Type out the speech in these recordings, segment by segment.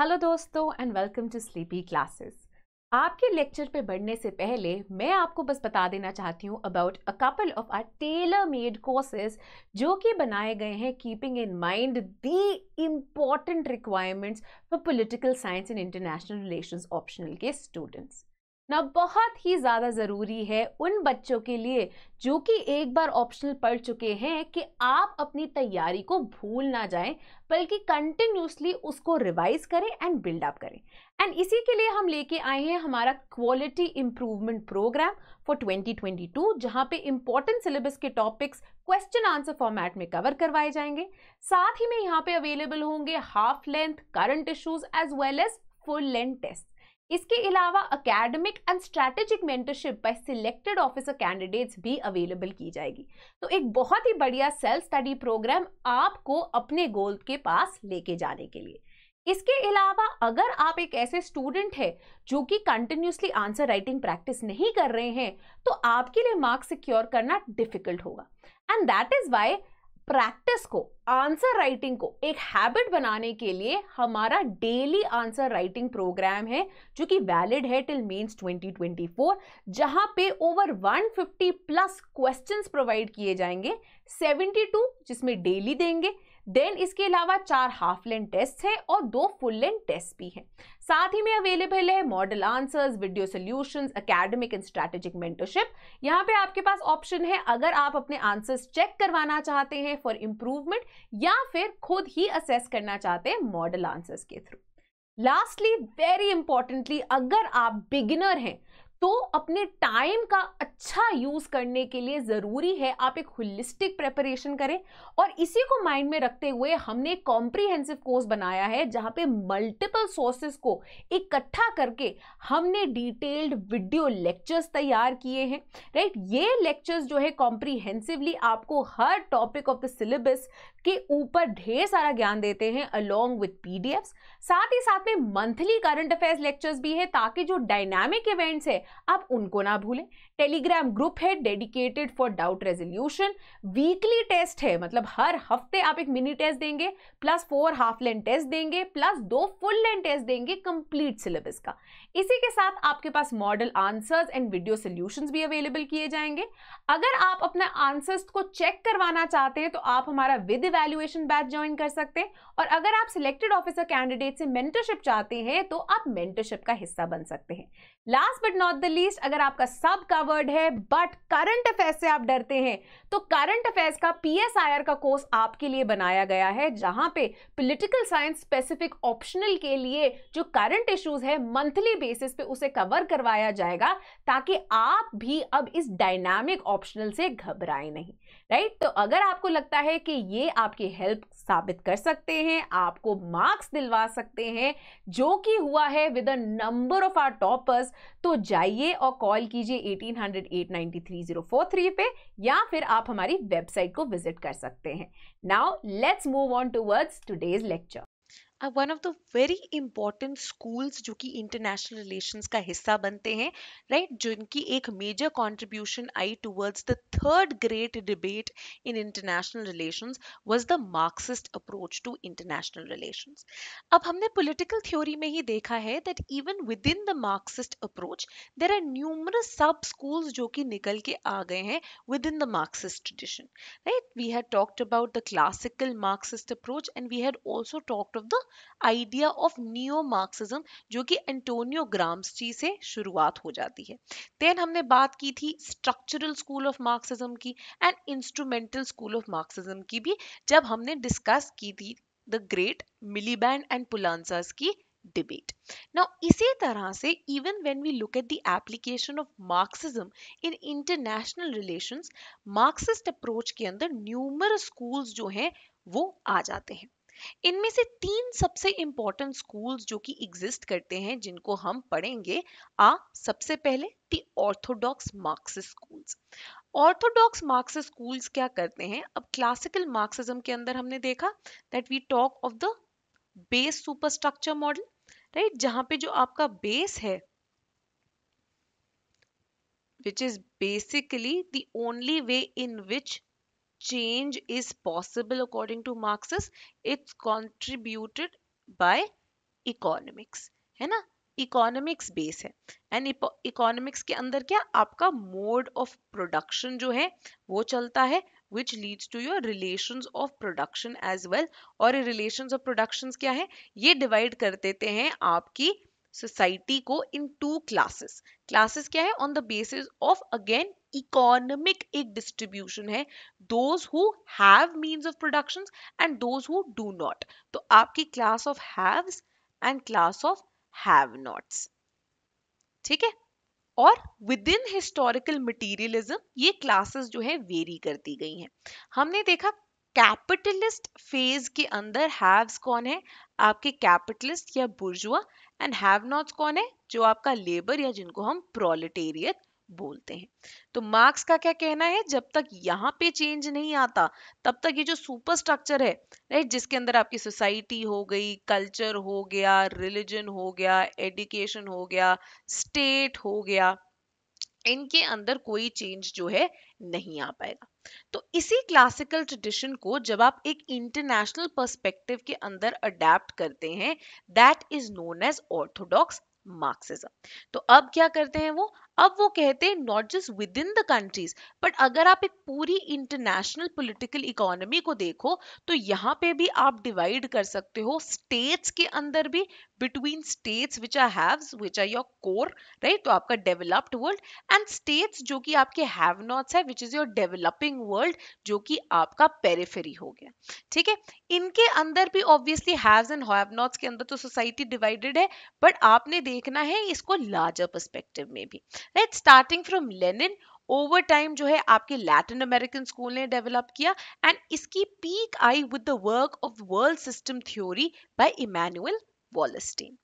Hello दोस्तों and welcome to sleepy classes आपके lecture पे बढ़ने से पहले मैं आपको बस बता देना चाहती हूँ about a couple of our tailor made courses जो कि बनाए गए हैं keeping in mind the important requirements for political science and international relations optional के स्टूडेंट्स ना बहुत ही ज़्यादा ज़रूरी है उन बच्चों के लिए जो कि एक बार ऑप्शनल पढ़ चुके हैं कि आप अपनी तैयारी को भूल ना जाएं बल्कि कंटिन्यूसली उसको रिवाइज करें एंड बिल्डअप करें एंड इसी के लिए हम लेके आए हैं हमारा क्वालिटी इम्प्रूवमेंट प्रोग्राम फॉर 2022 जहाँ पर इम्पॉर्टेंट सिलेबस के टॉपिक्स क्वेश्चन आंसर फॉर्मेट में कवर करवाए जाएंगे साथ ही में यहाँ पे अवेलेबल होंगे half length current issues as well as full length test इसके अलावा academic and strategic mentorship by selected officer candidates भी अवेलेबल की जाएगी तो एक बहुत ही बढ़िया सेल्फ स्टडी प्रोग्राम आपको अपने गोल के पास लेके जाने के लिए इसके अलावा अगर आप एक ऐसे स्टूडेंट हैं जो कि कंटिन्यूसली आंसर राइटिंग प्रैक्टिस नहीं कर रहे हैं तो आपके लिए मार्क्स सिक्योर करना डिफिकल्ट होगा and that is why practice को आंसर राइटिंग को एक हैबिट बनाने के लिए हमारा डेली आंसर राइटिंग प्रोग्राम है जो कि वैलिड है टिल मेंस 2024 जहां पे ओवर 150 प्लस क्वेश्चंस प्रोवाइड किए जाएंगे 72 जिसमें डेली देंगे देन इसके अलावा चार हाफ लेंथ टेस्ट हैं और दो फुल लेंथ टेस्ट भी हैं साथ ही में अवेलेबल है model answers video solutions academic and strategic mentorship यहाँ पे आपके पास ऑप्शन है अगर आप अपने आंसर्स चेक करवाना चाहते हैं फॉर इम्प्रूवमेंट या फिर खुद ही असेस करना चाहते हैं मॉडल आंसर्स के थ्रू लास्टली वेरी इंपॉर्टेंटली अगर आप बिगिनर हैं तो अपने टाइम का अच्छा यूज करने के लिए जरूरी है आप एक होलिस्टिक प्रेपरेशन करें और इसी को माइंड में रखते हुए हमने एक कॉम्प्रीहेंसिव कोर्स बनाया है जहां पे मल्टीपल सोर्सेस को इकट्ठा करके हमने डिटेल्ड वीडियो लेक्चर्स तैयार किए हैं राइट ये लेक्चर्स जो है कॉम्प्रीहेंसिवली आपको हर टॉपिक ऑफ द सिलेबस के ऊपर ढेर सारा ज्ञान देते हैं अलोंग विथ पी साथ ही साथ में मंथली करंट अफेयर्स लेक्चर्स भी है ताकि जो डायनामिक इवेंट्स है आप उनको ना भूलें टेलीग्राम ग्रुप है dedicated for doubt resolution weekly test है मतलब हर हफ्ते आप एक मिनी टेस्ट देंगे plus four half length test देंगे प्लस दो फुल लेंथ टेस्ट देंगे कंप्लीट सिलेबस का इसी के साथ आपके पास model answers and video solutions भी अवेलेबल किए जाएंगे अगर आप अपने आंसर्स को चेक करवाना चाहते हैं तो आप हमारा विद इवेल्युएशन बैच ज्वाइन कर सकते हैं और अगर आप सिलेक्टेड ऑफिसर कैंडिडेट से मेंटरशिप चाहते हैं तो आप मेंटरशिप का हिस्सा बन सकते हैं last but not the least अगर आपका सब कवर वर्ड है बट करंट अफेयर्स से आप डरते हैं तो करंट अफेयर्स का पीएसआईआर का कोर्स आपके लिए बनाया गया है जहां पे पॉलिटिकल साइंस स्पेसिफिक ऑप्शनल के लिए जो करंट इश्यूज है मंथली बेसिस पे उसे कवर करवाया जाएगा ताकि आप भी अब इस डायनामिक ऑप्शनल से घबराए नहीं राइट तो अगर आपको लगता है कि ये आपकी हेल्प साबित कर सकते हैं आपको मार्क्स दिलवा सकते हैं जो कि हुआ है with a number of our toppers तो जाइए और कॉल कीजिए 1800 पे या फिर आप हमारी वेबसाइट को विजिट कर सकते हैं now let's move on towards today's lecture one of the very important schools जो कि इंटरनेशनल रिलेशंस का हिस्सा बनते हैं राइट जिनकी एक मेजर कंट्रीब्यूशन आई towards the third great debate in international relations was the Marxist approach to international relations अब हमने पॉलिटिकल थ्योरी में ही देखा है that even within the Marxist approach there are numerous sub schools जो कि निकल के आ गए हैं within the Marxist tradition right we have talked about the classical Marxist approach and we had also talked of the idea of neo Marxism जो कि Antonio ग्रामी से शुरुआत हो जाती है देन हमने बात की थी स्ट्रक्चरल स्कूल ऑफ मार्क्सिज्म की and instrumental school of Marxism की भी जब हमने डिस्कस की थी the great Miliband and Poulantzas की डिबेट नाउ इसी तरह से even when we look at the application of Marxism in international relations, Marxist approach के अंदर न्यूमर schools जो हैं वो आ जाते हैं इनमें से तीन सबसे इंपॉर्टेंट स्कूल्स जो कि एग्जिस्ट करते हैं जिनको हम पढ़ेंगे आ सबसे पहले the orthodox Marx schools orthodox Marx schools क्या करते हैं अब क्लासिकल मार्क्सिज्म के अंदर हमने देखा that we talk of the base superstructure model right जहां पे जो आपका बेस है which is basically the only way in which change is possible according to marxist it's contributed by economics hai na economics base hai and economics ke andar kya aapka mode of production jo hai wo chalta hai which leads to your relations of production as well aur ye relations of productions kya hai ye divide kar dete hain aapki society को into classes classes क्या है on the basis of again economic एक distribution है those who have means of production and those who do not तो आपकी class of haves and class of have nots ठीक है और विद इन हिस्टोरिकल मटीरियलिज्म ये क्लासेस जो है वेरी करती गई हैं हमने देखा कैपिटलिस्ट फेज के अंदर हैव्स कौन है आपके कैपिटलिस्ट या बुर्जुआ एंड हैव नॉट्स कौन है जो आपका लेबर या जिनको हम प्रोलिटेरियत बोलते हैं तो मार्क्स का क्या कहना है जब तक यहाँ पे चेंज नहीं आता तब तक ये जो सुपर स्ट्रक्चर है राइट जिसके अंदर आपकी सोसाइटी हो गई कल्चर हो गया रिलीजन हो गया एडुकेशन हो गया स्टेट हो गया इनके अंदर कोई चेंज जो है नहीं आ पाएगा तो इसी क्लासिकल ट्रेडिशन को जब आप एक इंटरनेशनल पर्सपेक्टिव के अंदर अडेप्ट करते हैं that is known as orthodox Marxism तो अब क्या करते हैं वो अब वो कहते हैं not just within the countries but अगर आप एक पूरी इंटरनेशनल पॉलिटिकल इकोनॉमी को देखो तो यहाँ पे भी आप डिवाइड कर सकते हो स्टेट्स के अंदर भी between states which are haves which are your core right तो आपका डेवलप्ड वर्ल्ड एंड स्टेट्स जो कि आपके हैव नॉट्स है which is your developing world जो कि आपका पेरेफेरी हो गया ठीक है इनके अंदर भी obviously haves and have nots के अंदर तो सोसाइटी डिवाइडेड है बट आपने देखना है इसको लार्जर पर्सपेक्टिव में भी right starting from Lenin over time जो है आपके लैटिन अमेरिकन स्कूल ने डेवलप किया एंड इसकी पीक आई with the work of world system theory by Immanuel Wallerstein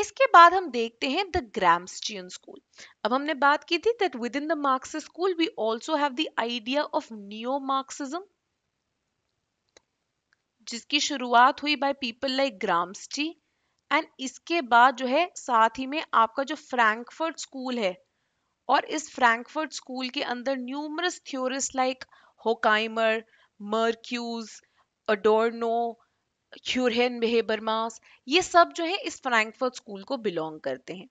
इसके बाद हम देखते हैं द ग्रामस्टियन स्कूल अब हमने बात की थी that within the Marx school we also have the idea of neo Marxism जिसकी शुरुआत हुई by people like Gramsci and इसके बाद जो है साथ ही में आपका जो फ्रैंकफर्ट स्कूल है और इस फ्रैंकफर्ट स्कूल के अंदर numerous theorist like Horkheimer Marcuse Adorno Jurgen Habermas ये सब जो है इस फ्रैंकफर्ट स्कूल को बिलोंग करते हैं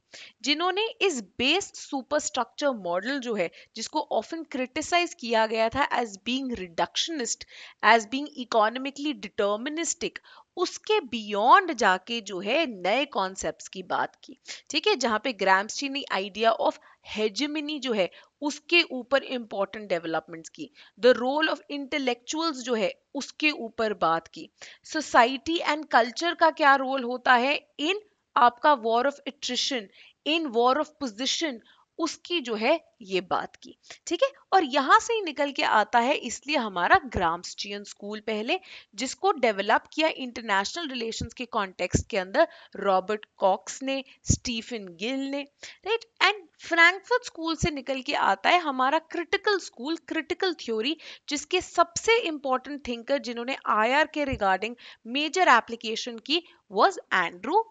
जिन्होंने इस बेस सुपरस्ट्रक्चर मॉडल जो है जिसको ऑफन क्रिटिसाइज किया गया था as being reductionist as being economically deterministic उसके बियॉन्ड जाके जो है नए कॉन्सेप्ट की बात की ठीक है जहां पे ग्रामस्टी ने आइडिया ऑफ हेजमिनी जो है उसके ऊपर इंपॉर्टेंट डेवलपमेंट्स की द रोल ऑफ इंटेलेक्चुअल्स जो है उसके ऊपर बात की सोसाइटी एंड कल्चर का क्या रोल होता है इन आपका war of attrition in war of position उसकी जो है ये बात की ठीक है और यहां से ही निकल के आता है इसलिए हमारा ग्रामस्टियन स्कूल पहले जिसको डेवलप किया इंटरनेशनल रिलेशंस के कॉन्टेक्स्ट के अंदर रॉबर्ट कॉक्स ने स्टीफन गिल ने राइट एंड फ्रैंकफर्ट स्कूल से निकल के आता है हमारा क्रिटिकल स्कूल क्रिटिकल थ्योरी जिसके सबसे इंपॉर्टेंट थिंकर जिन्होंने आई के रिगार्डिंग मेजर एप्लीकेशन की वॉज एंड्रू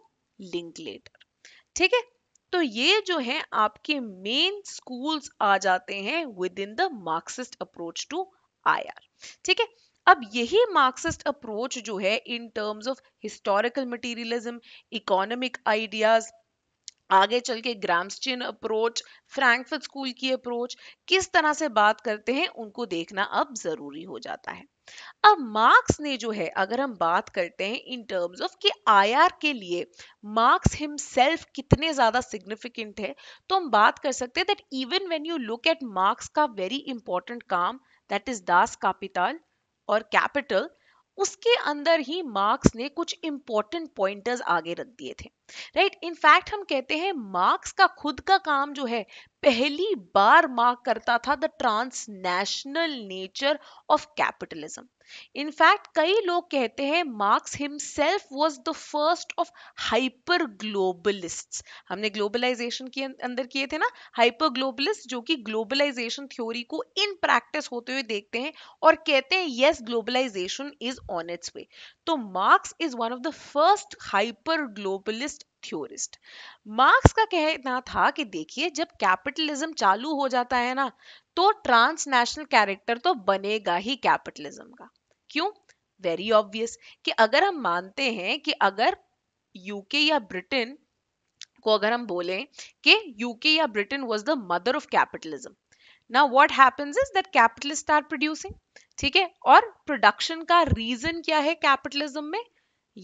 लिंकलेटर ठीक है तो ये जो है आपके मेन स्कूल्स आ जाते हैं within the Marxist approach to IR ठीक है अब यही मार्क्सिस्ट अप्रोच जो है in terms of historical materialism economic ideas आगे चल के ग्रामस्टिन अप्रोच फ्रैंकफर्ट स्कूल की अप्रोच किस तरह से बात करते हैं उनको देखना अब जरूरी हो जाता है अब मार्क्स ने जो है अगर हम बात करते हैं इन टर्म्स ऑफ कि आईआर के लिए मार्क्स हिमसेल्फ कितने ज्यादा सिग्निफिकेंट है तो हम बात कर सकते हैं that even when you look at Marx का वेरी इंपॉर्टेंट काम दैट इज दास कैपिटल और कैपिटल उसके अंदर ही मार्क्स ने कुछ इंपॉर्टेंट पॉइंटर्स आगे रख दिए थे राइट इनफैक्ट हम कहते हैं मार्क्स का खुद का काम जो है पहली बार मार्क करता था the transnational nature of capitalism in fact कई लोग कहते हैं Marx himself was the first of hyper globalist हमने ग्लोबलाइजेशन के अं-, अंदर किए थे ना हाइपर ग्लोबलिस्ट जो कि ग्लोबलाइजेशन थ्योरी को इन प्रैक्टिस होते हुए देखते हैं और कहते हैं yes globalization is on its way तो Marx is one of the first hyper globalist Marxist theorist Marx का कहना था कि देखिए जब कैपिटलिज्म चालू हो जाता है ना तो ट्रांसनेशनल कैरेक्टर तो बनेगा ही कैपिटलिज्म का क्यों वेरी ऑब्वियस कि अगर हम मानते हैं कि अगर यूके या ब्रिटेन को अगर हम बोलें कि यूके या Britain was the mother of capitalism ना what happens is that capitalist are producing ठीक है और प्रोडक्शन का रीजन क्या है कैपिटलिज्म में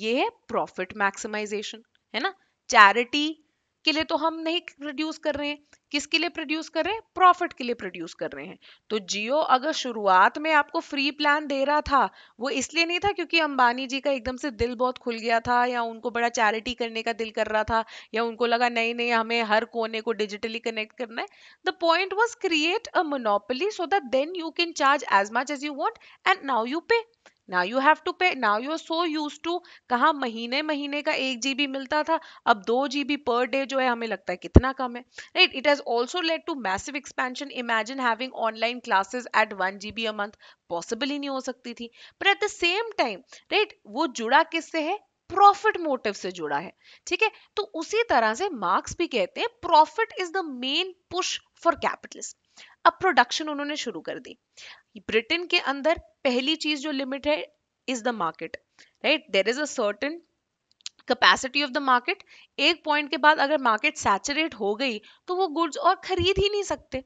ये है प्रॉफिट मैक्सिमाइजेशन है ना चैरिटी के लिए तो हम नहीं प्रोड्यूस कर रहे हैं किसके लिए प्रोड्यूस कर रहे हैं प्रॉफिट के लिए प्रोड्यूस कर रहे हैं तो जियो अगर शुरुआत में आपको फ्री प्लान दे रहा था वो इसलिए नहीं था क्योंकि अंबानी जी का एकदम से दिल बहुत खुल गया था या उनको बड़ा चैरिटी करने का दिल कर रहा था या उनको लगा नहीं नहीं हमें हर कोने को डिजिटली कनेक्ट करना है the point was create a monopoly so that then you can charge as much as you want and now you pay Now you have to pay. Now you are so used to कहा महीने महीने का एक GB मिलता था अब दो GB per day जो है हमें लगता है कितना कम है right it has also led to massive expansion imagine having online classes at one G B a month possible ही नहीं हो सकती थी पर at the same time right वो जुड़ा किससे है प्रॉफिट मोटिव से जुड़ा है ठीक है तो उसी तरह से मार्क्स भी कहते हैं profit is the main push for capitalist अब प्रोडक्शन उन्होंने शुरू कर दी ब्रिटेन के अंदर पहली चीज जो लिमिट है is the market right there is अटन कैपेसिटी ऑफ द मार्केट एक पॉइंट के बाद अगर मार्केट सैचुरेट हो गई तो वो गुड्स और खरीद ही नहीं सकते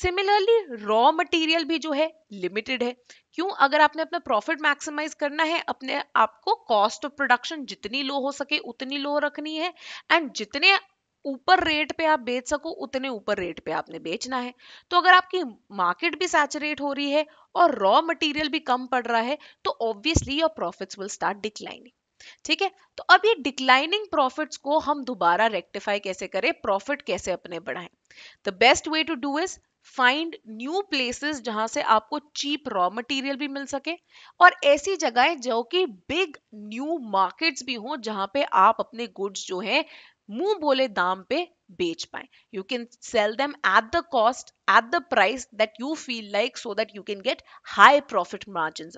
सिमिलरली रॉ मटेरियल भी जो है लिमिटेड है क्यों अगर आपने अपना प्रॉफिट मैक्सिमाइज करना है अपने आपको कॉस्ट ऑफ प्रोडक्शन जितनी लो हो सके उतनी लो रखनी है एंड जितने ऊपर रेट पे आप बेच सको उतने ऊपर रेट पे आपने बेचना है तो अगर आपकी मार्केट भी सैचुरेट हो रही है और रॉ मटेरियल भी कम पड़ रहा है तो obviously your profits will start declining ठीक है तो अब ये डिक्लाइनिंग प्रॉफिट्स को हम दोबारा रेक्टिफाई कैसे करें प्रॉफिट कैसे अपने बढ़ाएं the best way to do is find new places जहां से आपको चीप रॉ मटेरियल भी मिल सके और ऐसी जगहें जो कि बिग न्यू मार्केट्स भी हों जहां पे आप अपने गुड्स जो हैं मुंह बोले दाम पे बेच पाए you can sell them at the cost at the price that you feel like so that you can get high profit margin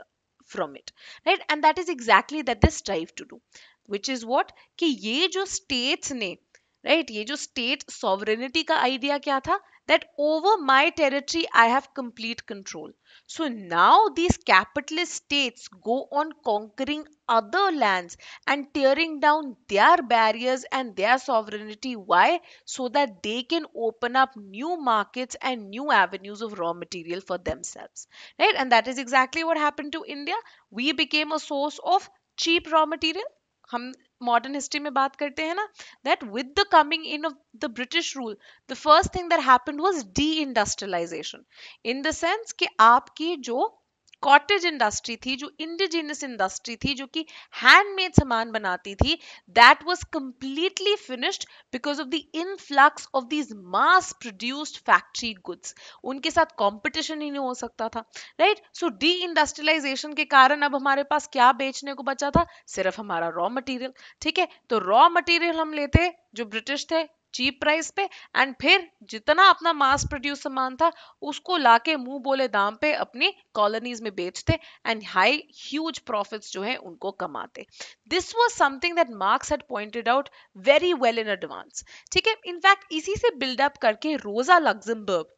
from it right and that is exactly that they strive to do which is what कि ये जो states ने right right, ये जो state sovereignty का idea क्या था that over my territory I have complete control. So now these capitalist states go on conquering other lands and tearing down their barriers and their sovereignty. Why? So that they can open up new markets and new avenues of raw material for themselves. Right? And that is exactly what happened to India. We became a source of cheap raw material. हम modern history में बात करते हैं ना that with the coming in of the British rule the first thing that happened was deindustrialization in the sense कि आपकी जो cottage industry थी जो इंडिजिनियस इंडस्ट्री थी जो कि हैंडमेड सामान बनाती थी that was completely finished because of the influx of these mass produced factory goods उनके साथ कंपटीशन ही नहीं हो सकता था राइट सो डी इंडस्ट्रियलाइजेशन के कारण अब हमारे पास क्या बेचने को बचा था सिर्फ हमारा रॉ मटेरियल ठीक है तो रॉ मटेरियल हम लेते जो ब्रिटिश थे चीप प्राइस पे एंड फिर जितना अपना मास प्रोड्यूस सामान था उसको लाके मुंह बोले दाम पे अपनी कॉलोनीज में बेचते एंड हाई ह्यूज प्रॉफिट्स जो है उनको कमाते this was something that Marx had pointed out very well in advance ठीक है इनफैक्ट इसी से बिल्डअप करके रोजा लग्जमबर्ग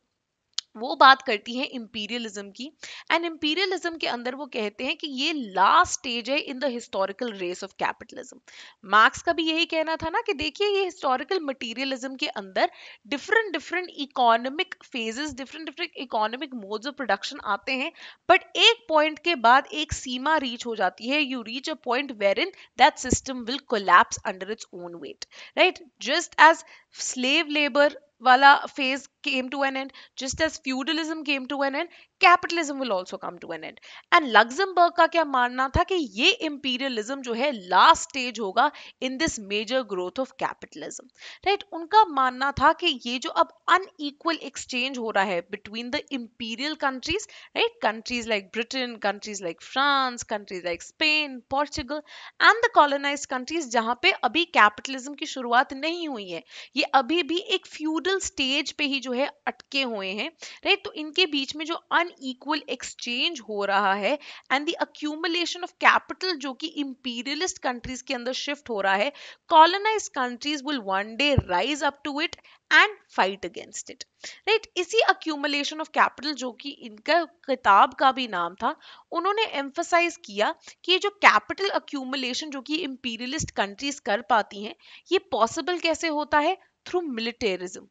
वो बात करती है इम्पीरियलिज्म की एंड इम्पीरियलिज्म के अंदर वो कहते हैं कि ये लास्ट स्टेज है in the historical race of capitalism Marx का भी यही कहना था ना कि देखिए ये हिस्टोरिकल मटेरियलिज्म के अंदर different different economic phases different different economic modes of production आते हैं बट एक पॉइंट के बाद एक सीमा रीच हो जाती है you reach a point where in that system will collapse under its own weight right just as slave labour wala phase came to an end just as feudalism came to an end capitalism will also come to an end and Luxemburg का क्या मानना था कि ये imperialism जो है last stage होगा in this major growth of capitalism right उनका मानना था कि ये जो अब अनइक्वल एक्सचेंज हो रहा है between the imperial countries right countries like Britain countries like France countries like Spain Portugal and the colonise countries जहां पे अभी कैपिटलिज्म की शुरुआत नहीं हुई है ये अभी भी एक फ्यूडल स्टेज पे ही जो है अटके हुए हैं राइट तो इनके बीच में जो अन अनईक्वल एक्सचेंज हो रहा है and the accumulation of capital जो कि इंपीरियलिस्ट कंट्रीज के अंदर शिफ्ट हो रहा है colonise countries will one day rise up to it and fight against it right इसी अक्यूमुलेशन ऑफ कैपिटल जो कि इनका किताब का भी नाम था उन्होंने एम्फोसाइज किया कि ये जो कैपिटल अक्यूमुलेशन जो कि इंपीरियलिस्ट कंट्रीज कर पाती हैं ये पॉसिबल कैसे होता है थ्रू मिलिटेरिज्म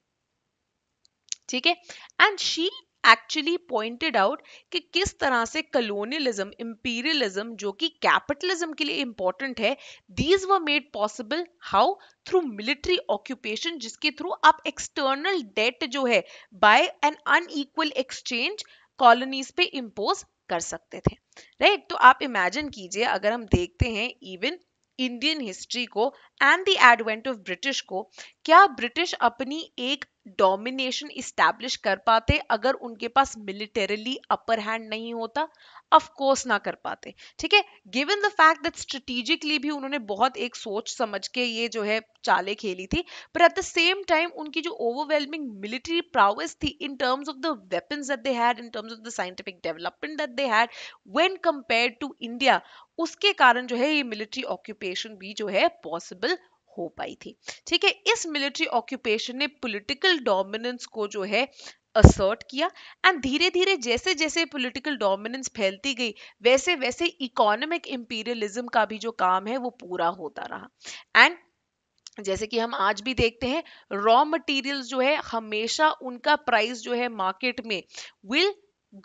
ठीक है and she actually pointed out कि किस तरह से कलोनियलिज्म इम्पीरियलिज्म जो कि कैपिटलिज्म के लिए इंपॉर्टेंट है these were made possible how through military occupation जिसके थ्रू आप एक्सटर्नल डेट जो है by an unequal exchange colonies पे इम्पोज कर सकते थे राइट right? तो आप इमेजिन कीजिए अगर हम देखते हैं इवन इंडियन हिस्ट्री को and the advent of British को क्या ब्रिटिश अपनी एक डोमिनेशन इस्टेब्लिश कर पाते अगर उनके पास मिलिटरली अपर हैंड नहीं होता अफकोर्स ना कर पाते ठीक है given the fact that strategically भी उन्होंने बहुत एक सोच समझ के ये जो है चाले खेली थी पर एट द सेम टाइम उनकी जो ओवरवेलमिंग मिलिट्री प्रावेस थी in terms of the weapon that they had in terms of the scientific development that they had when compared to India उसके कारण जो है ये मिलिट्री ऑक्यूपेशन भी जो है पॉसिबल हो पाई थी ठीक है इस मिलिट्री ऑक्यूपेशन ने पॉलिटिकल डोमिनेंस को जो है असर्ट किया एंड धीरे धीरे जैसे जैसे पॉलिटिकल डोमिनेंस फैलती गई वैसे वैसे इकोनॉमिक इंपीरियलिज्म का भी जो काम है वो पूरा होता रहा एंड जैसे कि हम आज भी देखते हैं रॉ मटेरियल्स जो है हमेशा उनका प्राइस जो है मार्केट में will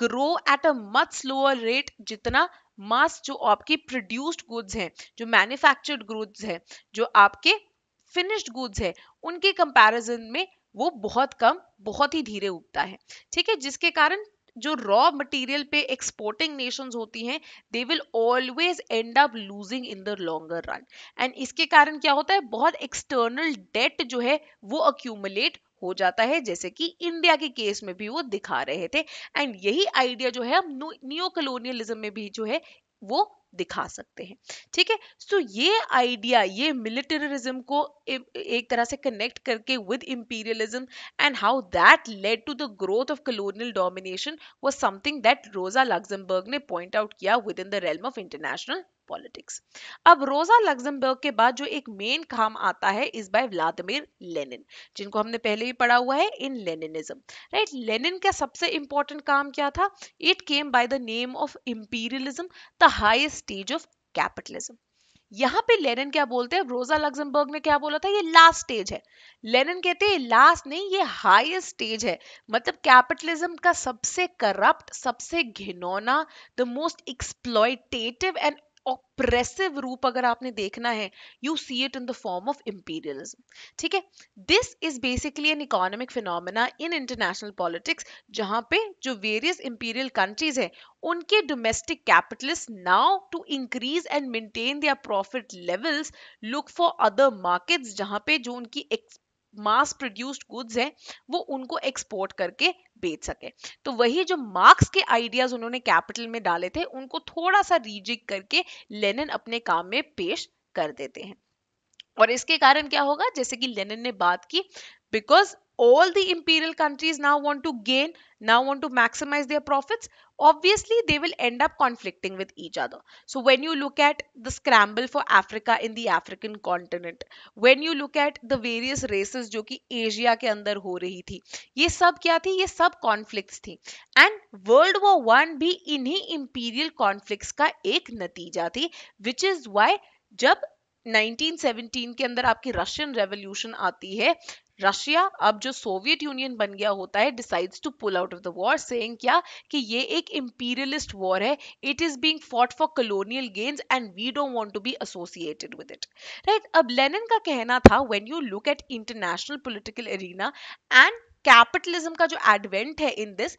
grow at a much slower rate जितना मास जो आपकी प्रोड्यूस्ड गुड्स हैं जो मैन्युफैक्चर्ड गुड्स हैं जो आपके फिनिश्ड गुड्स हैं उनके कंपैरिजन में वो बहुत कम बहुत ही धीरे उगता है ठीक है जिसके कारण जो रॉ मटेरियल पे एक्सपोर्टिंग नेशंस होती हैं they will always end up losing in the longer run and इसके कारण क्या होता है बहुत एक्सटर्नल डेट जो है वो अक्यूमुलेट हो जाता है जैसे कि इंडिया के केस में भी वो दिखा रहे थे एंड यही आइडिया जो है हम न्यू कलोनियलिज्म में भी जो है वो दिखा सकते हैं ठीक है सो ये आइडिया ये मिलिटरिज्म को एक तरह से कनेक्ट करके with imperialism and how that led to the growth of colonial domination was something that Rosa Luxemburg ने पॉइंट आउट किया within the realm of international politics अब रोजा लग्जमबर्ग के बाद जो एक मेन काम आता है इज बाय व्लादिमिर लेनिन जिनको हमने पहले भी पढ़ा हुआ है इन लेनिनिज्म राइट लेनिन का सबसे इंपॉर्टेंट काम क्या था it came by the name of imperialism the highest stage of capitalism यहाँ पे लेनिन क्या बोलते हैं रोजा लग्जमबर्ग ने क्या बोला था ये लास्ट स्टेज है लेनिन कहते हैं लास्ट नहीं ये हाईएस्ट स्टेज है मतलब कैपिटलिज्म का सबसे करप्ट सबसे घिनौना the most exploitative and oppressive रूप अगर आपने देखना है you see it in the form of imperialism ठीक है this is basically an economic phenomena in international politics जहां पे जो वेरियस इंपीरियल कंट्रीज है उनके domestic capitalist now to increase and maintain their profit levels look for other markets जहां पे जो उनकी मास प्रोड्यूस्ड गुड्स हैं वो उनको एक्सपोर्ट करके बेच सके तो वही जो मार्क्स के आइडियाज उन्होंने कैपिटल में डाले थे उनको थोड़ा सा रिजिक करके लेनिन अपने काम में पेश कर देते हैं और इसके कारण क्या होगा जैसे कि लेनिन ने बात की because all the imperial countries now want to gain, now want to maximize their profits, obviously they will end up conflicting with each other. So when you look at the scramble for Africa in the African continent, when you look at the various races jo ki asia ke andar ho rahi thi ye sab kya thi ye sab conflicts thi and world war 1 bhi inhi imperial conflicts ka ek natija thi which is why jab 1917 के अंदर आपकी Russian revolution आती है Russia अब जो Soviet union बन गया होता है decides to pull out of the war saying क्या कि ये एक इंपीरियलिस्ट वॉर है it is being fought for colonial gains and we don't want to be associated with it right अब लेनिन का कहना था when you look at international political arena and capitalism का जो एडवेंट है इन दिस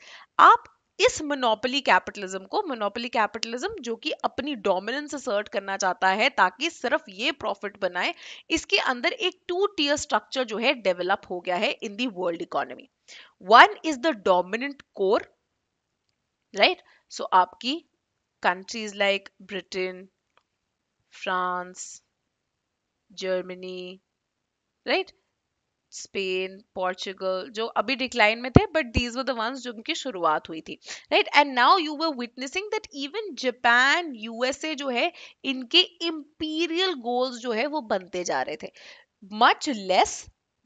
आप इस मोनोपोली कैपिटलिज्म को मोनोपोली कैपिटलिज्म जो कि अपनी डोमिनेंस असर्ट करना चाहता है ताकि सिर्फ ये प्रॉफिट बनाए इसके अंदर एक टू टीयर स्ट्रक्चर जो है डेवलप हो गया है in the world economy one is the dominant core right so आपकी countries like Britain France Germany right Spain Portugal जो अभी डिक्लाइन में थे but these were the ones उनकी शुरुआत हुई थी right and now you were witnessing that even Japan USA जो है इनके इम्पीरियल गोल्स जो है वो बनते जा रहे थे much less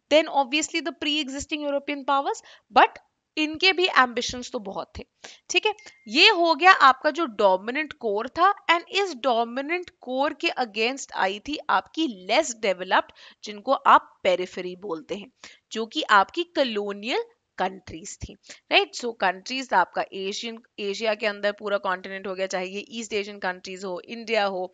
than obviously the pre existing European powers but इनके भी एम्बिशंस तो बहुत थे ठीक है ये हो गया आपका जो डोमिनेंट कोर था एंड इस डोमिनेंट कोर के अगेंस्ट आई थी आपकी लेस डेवलप्ड जिनको आप पेरिफेरी बोलते हैं जो कि आपकी कलोनियल कंट्रीज थी राइट सो कंट्रीज आपका एशियन एशिया के अंदर पूरा कॉन्टिनेंट हो गया चाहे ये ईस्ट एशियन कंट्रीज हो इंडिया हो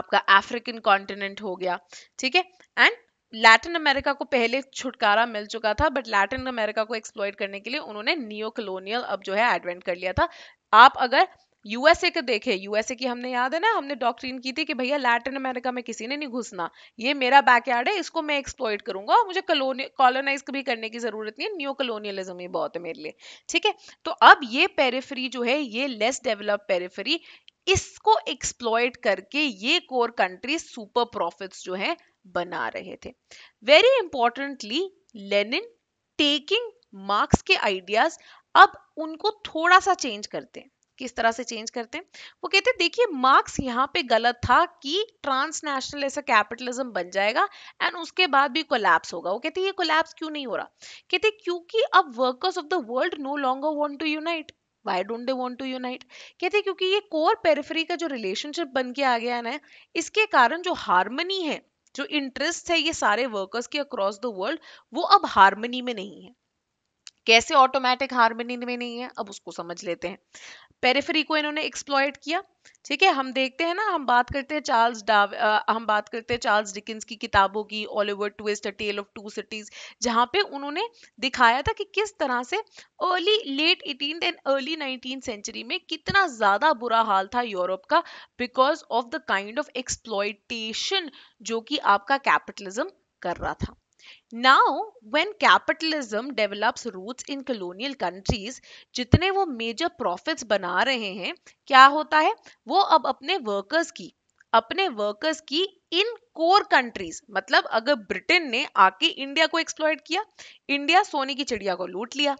आपका अफ्रीकन कॉन्टिनेंट हो गया ठीक है एंड लैटिन अमेरिका को पहले छुटकारा मिल चुका था बट लैटिन अमेरिका को एक्सप्लोइट करने के लिए उन्होंने नियो कलोनियल अब जो है एडवेंट कर लिया था आप अगर यूएसए के देखे यूएसए की हमने याद है ना हमने डॉक्ट्रीन की थी कि भैया लैटिन अमेरिका में किसी ने नहीं घुसना ये मेरा बैकयार्ड है इसको मैं एक्सप्लोइट करूंगा और मुझे कॉलोनाइज भी करने की जरूरत नहीं है न्यू कलोनियलिज्म ही बहुत है मेरे लिए ठीक है तो अब ये पेरेफरी जो है ये लेस डेवलप पेरेफरी इसको एक्सप्लॉयट करके ये कोर कंट्री सुपर प्रॉफिट्स जो है बना रहे थे very importantly Lenin taking Marx के आइडियाज अब उनको थोड़ा सा चेंज करते हैं किस तरह से चेंज करते हैं वो कहते हैं देखिए मार्क्स यहाँ पे गलत था कि ट्रांसनेशनल ऐसा कैपिटलिज्म बन जाएगा एंड उसके बाद भी कोलैप्स होगा वो कहते हैं ये कोलैप्स क्यों नहीं हो रहा कहते क्योंकि अब workers of the world no longer want to unite why don't they want to unite कहते क्योंकि ये कोर पेरिफरी का जो रिलेशनशिप बन के आ गया है ना इसके कारण जो हारमनी है जो इंटरेस्ट है ये सारे वर्कर्स के अक्रॉस द वर्ल्ड वो अब हारमोनी में नहीं है कैसे ऑटोमेटिक हारमोनी में नहीं है अब उसको समझ लेते हैं पेरेफरी को इन्होंने एक्सप्लॉयट किया ठीक है हम देखते हैं ना हम बात करते हैं चार्ल्स डाव हम बात करते हैं चार्ल्स डिकिंस की किताबों की Oliver Twist tale of two cities जहाँ पे उन्होंने दिखाया था कि किस तरह से early late eighteen and early nineteen century में कितना ज़्यादा बुरा हाल था यूरोप का because of the kind of exploitation जो कि आपका कैपिटलिज्म कर रहा था now when capitalism develops roots in colonial countries जितने वो मेजर प्रॉफिट्स बना रहे हैं क्या होता है वो अब अपने वर्कर्स की अपने वर्कर्स की इन कोर कंट्रीज मतलब अगर ब्रिटेन ने आके इंडिया को एक्सप्लॉयट किया इंडिया सोने की चिड़िया को लूट लिया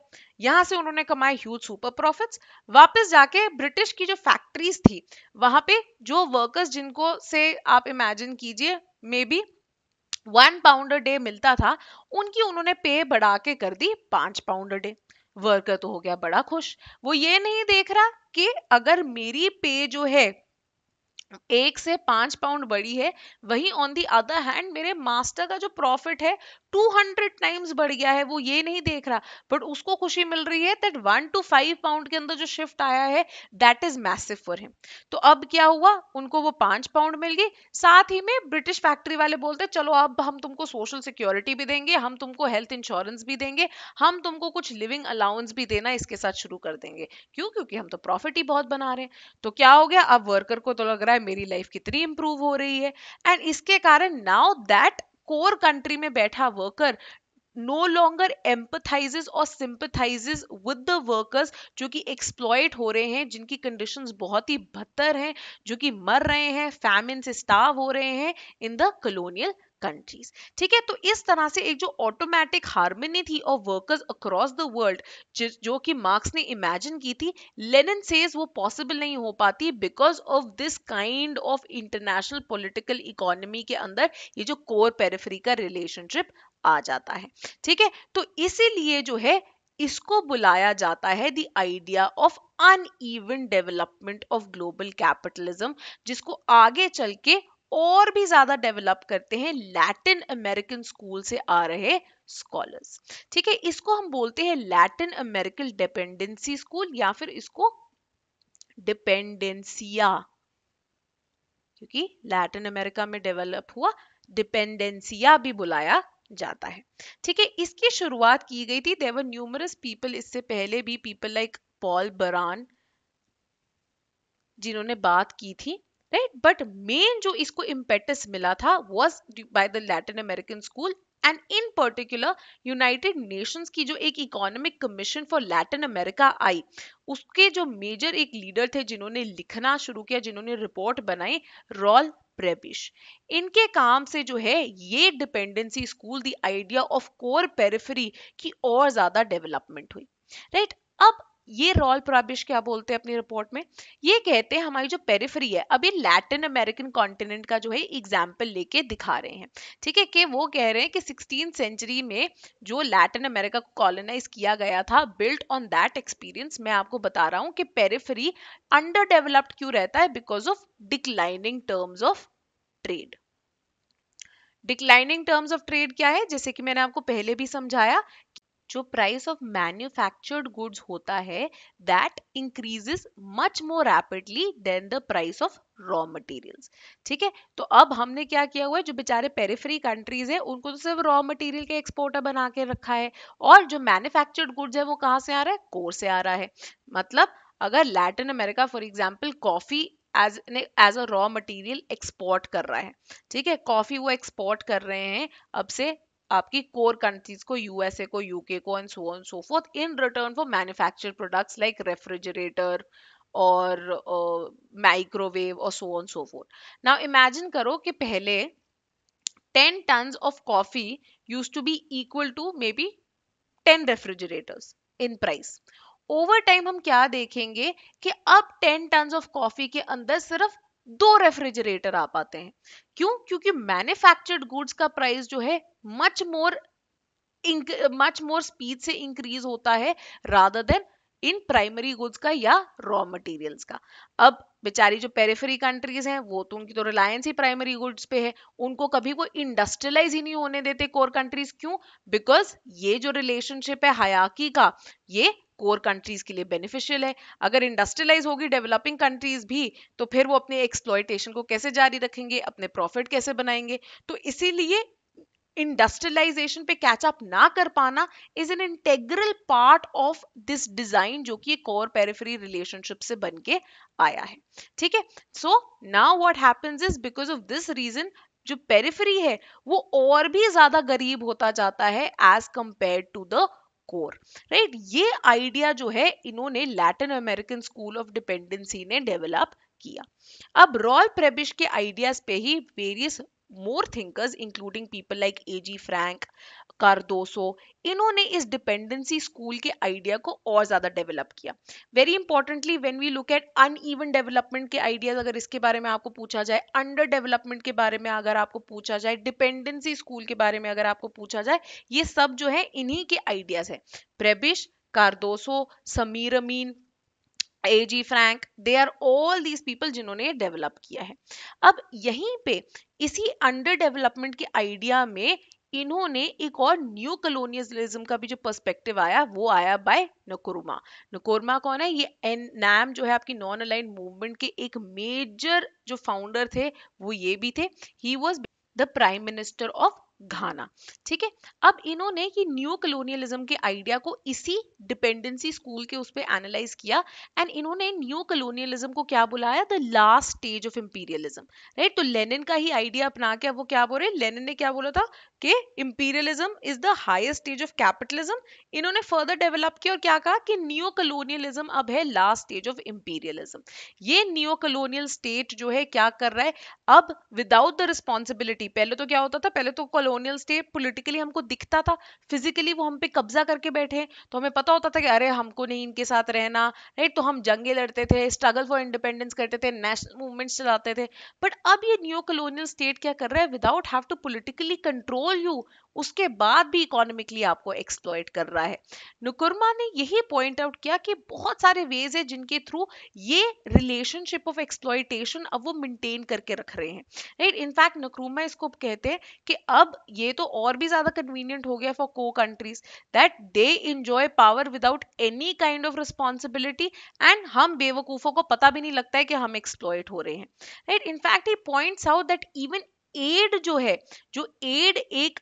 यहां से उन्होंने कमाए ह्यूज सुपर प्रॉफिट्स वापस जाके ब्रिटिश की जो फैक्ट्रीज थी वहां पे जो वर्कर्स जिनको से आप इमेजिन कीजिए maybe one pound day मिलता था उनकी उन्होंने पे बढ़ा के कर दी पांच पाउंड डे वर्कर तो हो गया बड़ा खुश वो ये नहीं देख रहा कि अगर मेरी पे जो है एक से पांच पाउंड बढ़ी है वही ऑन दी अदर हैंड मेरे मास्टर का जो प्रॉफिट है टू हंड्रेड टाइम्स बढ़ गया है वो ये नहीं देख रहा बट उसको खुशी मिल रही है that one two five pound के अंदर जो शिफ्ट आया है that is massive for him तो अब क्या हुआ उनको वो पांच पाउंड मिल गई साथ ही में ब्रिटिश फैक्ट्री वाले बोलते चलो अब हम तुमको सोशल सिक्योरिटी भी देंगे हम तुमको हेल्थ इंश्योरेंस भी देंगे हम तुमको कुछ लिविंग अलाउंस भी देना इसके साथ शुरू कर देंगे क्यों क्योंकि हम तो प्रॉफिट ही बहुत बना रहे हैं तो क्या हो गया अब वर्कर को तो लग रहा है मेरी लाइफ कितनी इंप्रूव हो रही है एंड इसके कारण नाउ दैट कोर कंट्री में बैठा वर्कर नो लॉन्गर एम्पथाइजेस और सिंपथाइजेस विद द वर्कर्स जो कि एक्सप्लॉयट हो रहे हैं जिनकी कंडीशंस बहुत ही बदतर हैं जो कि मर रहे हैं फैमिन से स्टाव हो रहे हैं इन द कलोनियल कंट्रीज ठीक है तो इस तरह से एक जो ऑटोमेटिक हार्मनी थी और वर्कर्स अक्रॉस द वर्ल्ड जो कि मार्क्स ने इमेजिन की थी लेनिन सेज वो पॉसिबल नहीं हो पाती because of this kind of international political economy के अंदर ये जो कोर पेरिफेरी का रिलेशनशिप आ जाता है ठीक है तो इसीलिए जो है इसको बुलाया जाता है the idea of uneven development of global capitalism जिसको आगे चल के और भी ज्यादा डेवलप करते हैं लैटिन अमेरिकन स्कूल से आ रहे स्कॉलर्स ठीक है इसको हम बोलते हैं लैटिन अमेरिकन डिपेंडेंसी स्कूल या फिर इसको डिपेंडेंसिया क्योंकि लैटिन अमेरिका में डेवलप हुआ डिपेंडेंसिया भी बुलाया जाता है ठीक है इसकी शुरुआत की गई थी देवर न्यूमरस पीपल इससे पहले भी पीपल लाइक पॉल बरान जिन्होंने बात की थी राइट बट मेन जो इसको इम्पेटस मिला था was by the Latin American school and in particular United Nations की जो एक economic commission for Latin America आई उसके जो मेजर एक लीडर थे जिन्होंने लिखना शुरू किया जिन्होंने रिपोर्ट बनाई रॉल प्रेबिश इनके काम से जो है ये dependency school the idea of core periphery की और ज्यादा डेवलपमेंट हुई राइट right? अब ये रॉल प्राबिश क्या बोलते हैं अपनी रिपोर्ट में ये कहते हैं हमारी जो पेरिफरी है अभी लैटिन अमेरिकन कॉन्टिनेंट का जो है एग्जाम्पल लेके दिखा रहे हैं ठीक है कि वो कह रहे हैं कि सिक्सटीन सेंचुरी में जो लैटिन अमेरिका को कॉलोनाइज किया गया था बिल्ट ऑन दैट एक्सपीरियंस मैं आपको बता रहा हूँ कि पेरिफरी अंडर डेवलप्ड क्यों रहता है because of declining terms of trade declining terms of trade क्या है जैसे कि मैंने आपको पहले भी समझाया जो प्राइस ऑफ मैन्युफैक्चर्ड गुड्स होता है that increases much more rapidly than the price of raw materials ठीक है तो अब हमने क्या किया हुआ है जो बेचारे पेरिफरी कंट्रीज है उनको तो सिर्फ रॉ मटेरियल के एक्सपोर्टर बना के रखा है और जो मैन्युफैक्चर्ड गुड्स है वो कहाँ से आ रहा है कोर से आ रहा है मतलब अगर Latin America for example coffee as ने as a raw material export कर रहा है ठीक है कॉफी वो एक्सपोर्ट कर रहे हैं अब से आपकी कोर कंट्रीज को यूएसए को यूके को and so on so forth in return for manufacture products like refrigerator और माइक्रोवेव uh, और so on so forth now imagine करो कि पहले ten ton of coffee use to be equal to maybe ten refrigerators in price over time हम क्या देखेंगे कि अब टेन टन ऑफ कॉफी के अंदर सिर्फ दो रेफ्रिजरेटर आ पाते हैं क्यों क्योंकि मैन्युफैक्चर्ड गुड्स का प्राइस जो है much more much more speed से इंक्रीज होता है rather than in primary goods का या रॉ मटेरियल्स का अब बेचारी जो पेरेफरी कंट्रीज हैं वो तो उनकी तो रिलायंस ही प्राइमरी गुड्स पे है उनको कभी कोई इंडस्ट्रियलाइज ही नहीं होने देते कोर कंट्रीज क्यों बिकॉज ये जो रिलेशनशिप है हयाकी का ये कोर कंट्रीज के लिए बेनिफिशियल है अगर इंडस्ट्रियलाइज होगी डेवलपिंग कंट्रीज भी तो फिर वो अपने एक्सप्लॉयटेशन को कैसे जारी रखेंगे अपने प्रॉफिट कैसे बनाएंगे तो इसीलिए इंडस्ट्रियलाइजेशन पे कैचअप ना कर पाना is an integral part of this design जो कि एक और पेरिफेरी रिलेशनशिप से बन के आया है ठीक है so now what happens is because of this reason जो पेरिफेरी है वो और भी ज्यादा गरीब होता जाता है as compare to the core right ये आइडिया जो है इन्होंने Latin American school of dependency ने डेवलप किया अब रॉय प्रेबिश के आइडियाज पे ही various more more including people like A G Frank Cardoso इन्होंने इस डिपेंडेंसी स्कूल के आइडिया को और ज्यादा डेवलप किया very importantly when we look at uneven development के आइडियाज अगर इसके बारे में आपको पूछा जाए अंडर डेवलपमेंट के बारे में अगर आपको पूछा जाए डिपेंडेंसी स्कूल के बारे में अगर आपको पूछा जाए ये सब जो है इन्हीं के आइडियाज है Prebisch Cardoso Samir Amin A G Frank they are all these people जिन्होंने डेवलप किया है अब यहीं पे इसी अंडर डेवलपमेंट के आइडिया में इन्होंने एक और न्यू कलोनियलिज्म का भी जो पर्सपेक्टिव आया वो आया बाय नकोरमा नकोरमा कौन है ये एन नैम जो है आपकी नॉन अलाइन मूवमेंट के एक मेजर जो फाउंडर थे वो ये भी थे he was the prime minister of Ghana ठीक है अब इन्होंने ये न्यू कलोनियलिज्म के आइडिया को इसी डिपेंडेंसी स्कूल के उस पर एनालाइज किया एंड इन्होंने न्यू कलोनियलिज्म को क्या बुलाया the last stage of imperialism right तो लेनिन का ही आइडिया अपना के वो क्या बोल रहे लेनिन ने क्या बोला था कि imperialism is the highest stage of capitalism इन्होंने फर्दर डेवलप किया और क्या कहा कि न्यू कलोनियलिज्म अब है लास्ट स्टेज ऑफ इंपीरियलिज्म ये न्यू कलोनियल स्टेट जो है क्या कर रहा है अब विदाउट द रिस्पॉन्सिबिलिटी पहले तो क्या होता था पहले तो कॉलोनी कॉलोनियल स्टेट पॉलिटिकली हमको दिखता था फिजिकली वो हम पे कब्जा करके बैठे तो हमें पता होता था कि अरे हमको नहीं इनके साथ रहना राइट तो हम जंगे लड़ते थे स्ट्रगल फॉर इंडिपेंडेंस करते थे नेशनल मूवमेंट्स चलाते थे बट अब ये न्यू कॉलोनियल स्टेट क्या कर रहा है without have to politically control you उसके बाद भी इकोनॉमिकली आपको एक्सप्लॉयट कर रहा है नुकुरमा ने यही पॉइंट आउट किया कि बहुत सारे वेज है जिनके थ्रू ये रिलेशनशिप ऑफ एक्सप्लॉयटेशन अब वो मेंटेन करके रख रहे हैं राइट इनफैक्ट नक्रूमा इसको कहते हैं कि अब ये तो और भी ज्यादा कन्वीनियंट हो गया फॉर को countries that they enjoy power without any kind of responsibility and हम बेवकूफों को पता भी नहीं लगता है कि हम एक्सप्लॉयट हो रहे हैं right in fact he points out that even aid जो है जो एड एक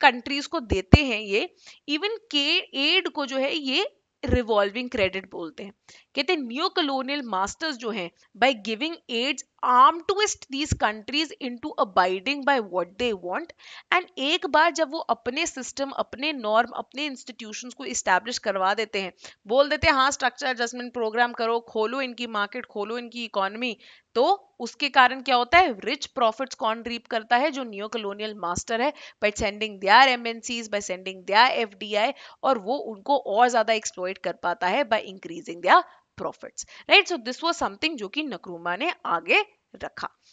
कंट्रीज को देते हैं ये इवन के एड को जो है ये रिवॉल्विंग क्रेडिट बोलते हैं कहते हैं न्यू कलोनियल मास्टर्स जो हैं by giving aids arm twist these countries into abiding by what they want and एक बार जब वो अपने सिस्टम अपने नॉर्म अपने इंस्टीट्यूशंस को इस्टेब्लिश करवा देते हैं बोल देते हैं हाँ स्ट्रक्चर एडजस्टमेंट प्रोग्राम करो खोलो इनकी मार्केट खोलो इनकी इकोनॉमी तो उसके कारण क्या होता है रिच प्रॉफिट्स कौन रीप करता है जो न्यू कलोनियल मास्टर है by sending their MNCs by sending their FDI और वो उनको और ज्यादा एक्सप्लॉइट कर पाता है by increasing their profits right so this was something जो कि नक्रूमा ने आगे रखा